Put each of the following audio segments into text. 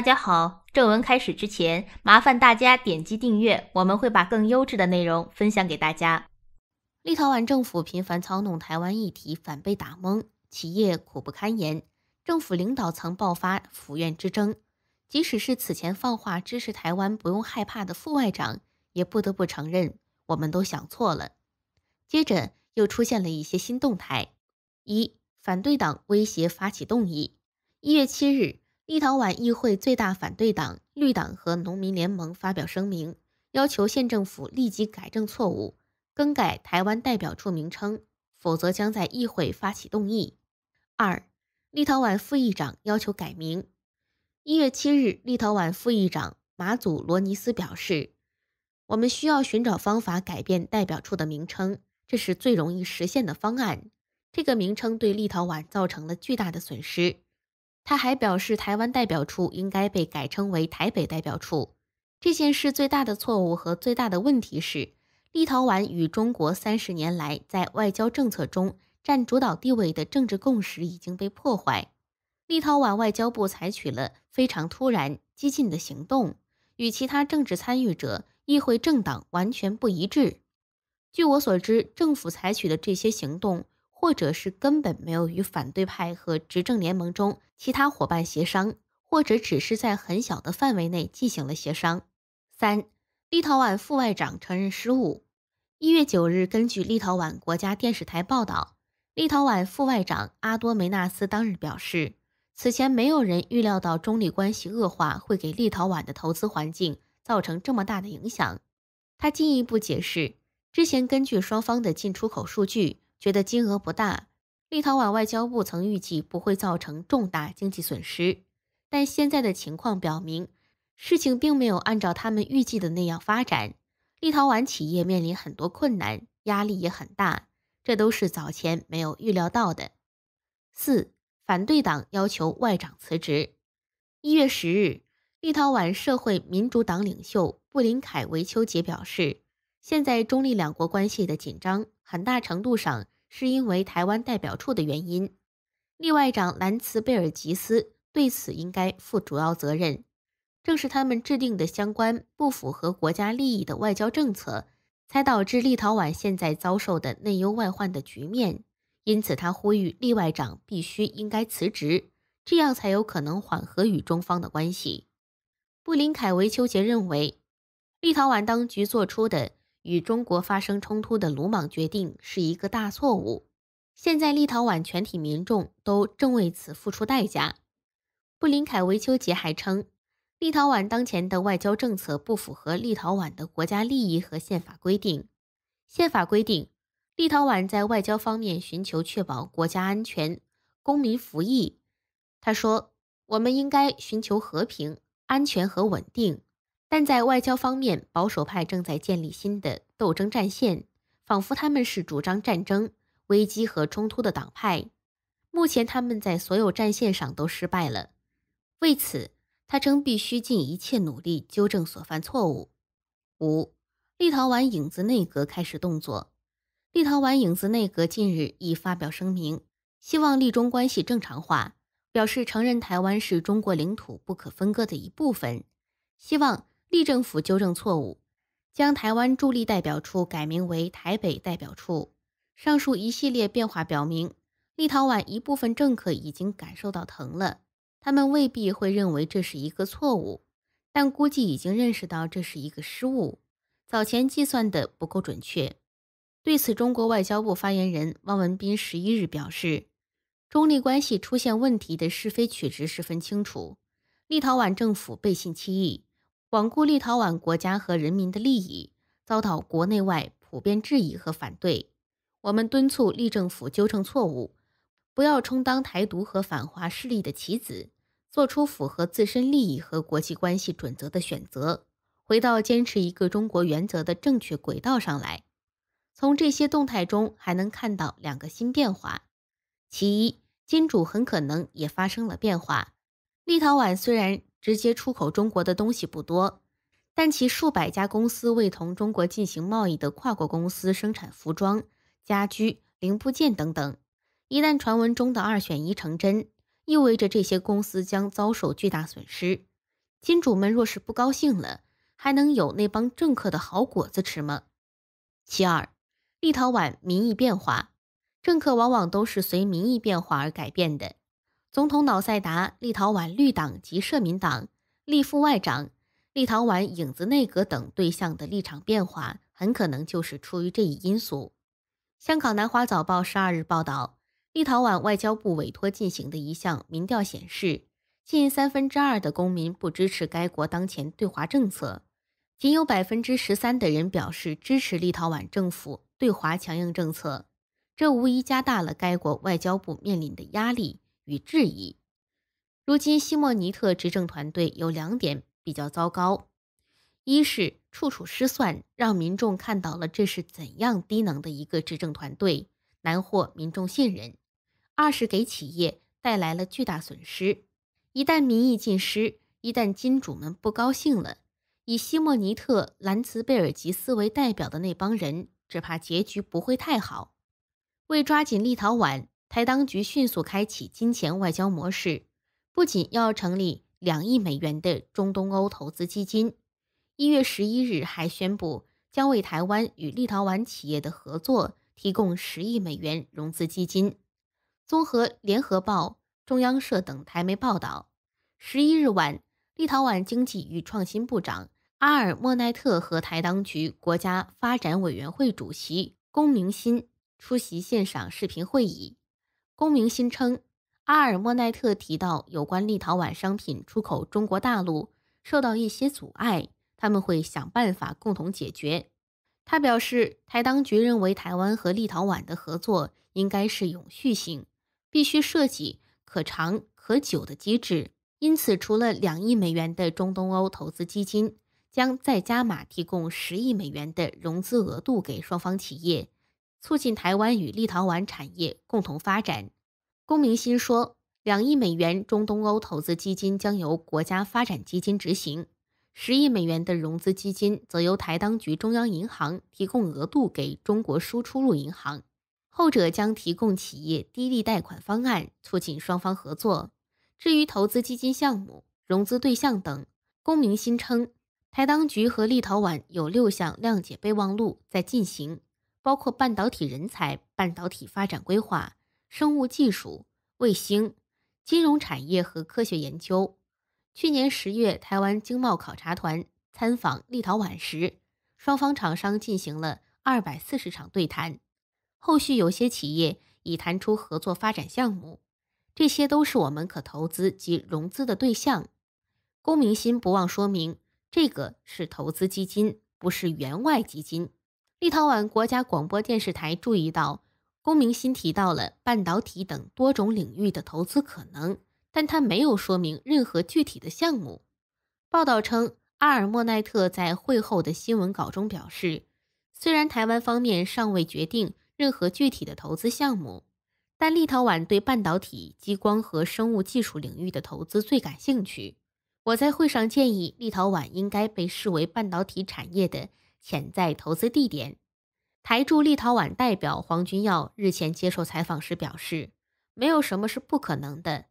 大家好，正文开始之前，麻烦大家点击订阅，我们会把更优质的内容分享给大家。立陶宛政府频繁操弄台湾议题，反被打蒙，企业苦不堪言。政府领导层爆发府院之争，即使是此前放话支持台湾不用害怕的副外长，也不得不承认我们都想错了。接着又出现了一些新动态：一，反对党威胁发起动议。一月七日。立陶宛议会最大反对党绿党和农民联盟发表声明，要求县政府立即改正错误，更改台湾代表处名称，否则将在议会发起动议。二，立陶宛副议长要求改名。一月七日，立陶宛副议长马祖罗尼斯表示：“我们需要寻找方法改变代表处的名称，这是最容易实现的方案。这个名称对立陶宛造成了巨大的损失。”他还表示，台湾代表处应该被改称为台北代表处。这件事最大的错误和最大的问题是，立陶宛与中国三十年来在外交政策中占主导地位的政治共识已经被破坏。立陶宛外交部采取了非常突然、激进的行动，与其他政治参与者、议会政党完全不一致。据我所知，政府采取的这些行动。或者是根本没有与反对派和执政联盟中其他伙伴协商，或者只是在很小的范围内进行了协商。三，立陶宛副外长承认失误。一月九日，根据立陶宛国家电视台报道，立陶宛副外长阿多梅纳斯当日表示，此前没有人预料到中立关系恶化会给立陶宛的投资环境造成这么大的影响。他进一步解释，之前根据双方的进出口数据。觉得金额不大，立陶宛外交部曾预计不会造成重大经济损失，但现在的情况表明，事情并没有按照他们预计的那样发展。立陶宛企业面临很多困难，压力也很大，这都是早前没有预料到的。四反对党要求外长辞职。一月十日，立陶宛社会民主党领袖布林凯维丘杰表示，现在中立两国关系的紧张。很大程度上是因为台湾代表处的原因，例外长兰茨贝尔吉斯对此应该负主要责任。正是他们制定的相关不符合国家利益的外交政策，才导致立陶宛现在遭受的内忧外患的局面。因此，他呼吁立外长必须应该辞职，这样才有可能缓和与中方的关系。布林凯维丘杰认为，立陶宛当局做出的。与中国发生冲突的鲁莽决定是一个大错误。现在，立陶宛全体民众都正为此付出代价。布林凯维丘杰还称，立陶宛当前的外交政策不符合立陶宛的国家利益和宪法规定。宪法规定，立陶宛在外交方面寻求确保国家安全、公民服役。他说：“我们应该寻求和平、安全和稳定。”但在外交方面，保守派正在建立新的斗争战线，仿佛他们是主张战争、危机和冲突的党派。目前，他们在所有战线上都失败了。为此，他称必须尽一切努力纠正所犯错误。五，立陶宛影子内阁开始动作。立陶宛影子内阁近日已发表声明，希望立中关系正常化，表示承认台湾是中国领土不可分割的一部分，希望。立政府纠正错误，将台湾驻立代表处改名为台北代表处。上述一系列变化表明，立陶宛一部分政客已经感受到疼了。他们未必会认为这是一个错误，但估计已经认识到这是一个失误，早前计算的不够准确。对此，中国外交部发言人汪文斌十一日表示：“中立关系出现问题的是非曲直十分清楚，立陶宛政府背信弃义。”罔顾立陶宛国家和人民的利益，遭到国内外普遍质疑和反对。我们敦促立政府纠正错误，不要充当台独和反华势力的棋子，做出符合自身利益和国际关系准则的选择，回到坚持一个中国原则的正确轨道上来。从这些动态中，还能看到两个新变化：其一，金主很可能也发生了变化。立陶宛虽然。直接出口中国的东西不多，但其数百家公司未同中国进行贸易的跨国公司生产服装、家居零部件等等。一旦传闻中的二选一成真，意味着这些公司将遭受巨大损失。金主们若是不高兴了，还能有那帮政客的好果子吃吗？其二，立陶宛民意变化，政客往往都是随民意变化而改变的。总统瑙塞达、立陶宛绿党及社民党立副外长、立陶宛影子内阁等对象的立场变化，很可能就是出于这一因素。香港南华早报十二日报道，立陶宛外交部委托进行的一项民调显示，近三分之二的公民不支持该国当前对华政策，仅有百分之十三的人表示支持立陶宛政府对华强硬政策。这无疑加大了该国外交部面临的压力。与质疑，如今西莫尼特执政团队有两点比较糟糕，一是处处失算，让民众看到了这是怎样低能的一个执政团队，难获民众信任；二是给企业带来了巨大损失。一旦民意尽失，一旦金主们不高兴了，以西莫尼特、兰茨贝尔吉斯为代表的那帮人，只怕结局不会太好。为抓紧立陶宛。台当局迅速开启金钱外交模式，不仅要成立两亿美元的中东欧投资基金，一月十一日还宣布将为台湾与立陶宛企业的合作提供十亿美元融资基金。综合联合报、中央社等台媒报道，十一日晚，立陶宛经济与创新部长阿尔莫奈特和台当局国家发展委员会主席龚明鑫出席线上视频会议。公明新称，阿尔莫奈特提到，有关立陶宛商品出口中国大陆受到一些阻碍，他们会想办法共同解决。他表示，台当局认为台湾和立陶宛的合作应该是永续性，必须设计可长可久的机制。因此，除了两亿美元的中东欧投资基金，将再加码提供十亿美元的融资额度给双方企业。促进台湾与立陶宛产业共同发展，龚明鑫说，两亿美元中东欧投资基金将由国家发展基金执行，十亿美元的融资基金则由台当局中央银行提供额度给中国输出入银行，后者将提供企业低利贷款方案，促进双方合作。至于投资基金项目、融资对象等，龚明鑫称，台当局和立陶宛有六项谅解备忘录在进行。包括半导体人才、半导体发展规划、生物技术、卫星、金融产业和科学研究。去年十月，台湾经贸考察团参访立陶宛时，双方厂商进行了二百四十场对谈，后续有些企业已谈出合作发展项目。这些都是我们可投资及融资的对象。龚明心不忘说明，这个是投资基金，不是员外基金。立陶宛国家广播电视台注意到，公明新提到了半导体等多种领域的投资可能，但他没有说明任何具体的项目。报道称，阿尔莫奈特在会后的新闻稿中表示，虽然台湾方面尚未决定任何具体的投资项目，但立陶宛对半导体、激光和生物技术领域的投资最感兴趣。我在会上建议，立陶宛应该被视为半导体产业的。潜在投资地点，台驻立陶宛代表黄君耀日前接受采访时表示：“没有什么是不可能的。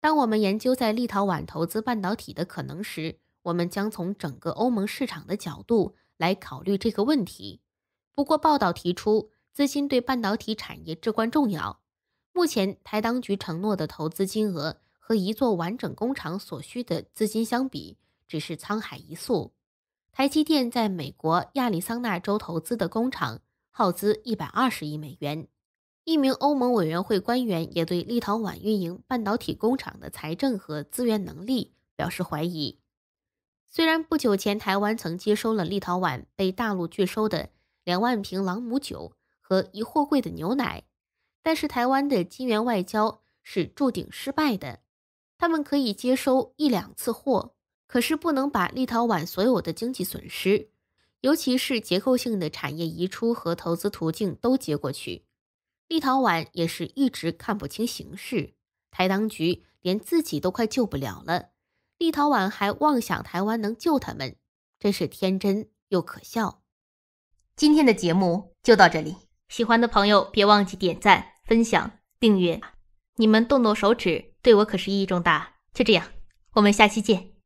当我们研究在立陶宛投资半导体的可能时，我们将从整个欧盟市场的角度来考虑这个问题。”不过，报道提出，资金对半导体产业至关重要。目前，台当局承诺的投资金额和一座完整工厂所需的资金相比，只是沧海一粟。台积电在美国亚利桑那州投资的工厂耗资一百二十亿美元。一名欧盟委员会官员也对立陶宛运营半导体工厂的财政和资源能力表示怀疑。虽然不久前台湾曾接收了立陶宛被大陆拒收的两万瓶朗姆酒和一货柜的牛奶，但是台湾的金元外交是注定失败的。他们可以接收一两次货。可是不能把立陶宛所有的经济损失，尤其是结构性的产业移出和投资途径都接过去。立陶宛也是一直看不清形势，台当局连自己都快救不了了，立陶宛还妄想台湾能救他们，真是天真又可笑。今天的节目就到这里，喜欢的朋友别忘记点赞、分享、订阅，你们动动手指对我可是意义重大。就这样，我们下期见。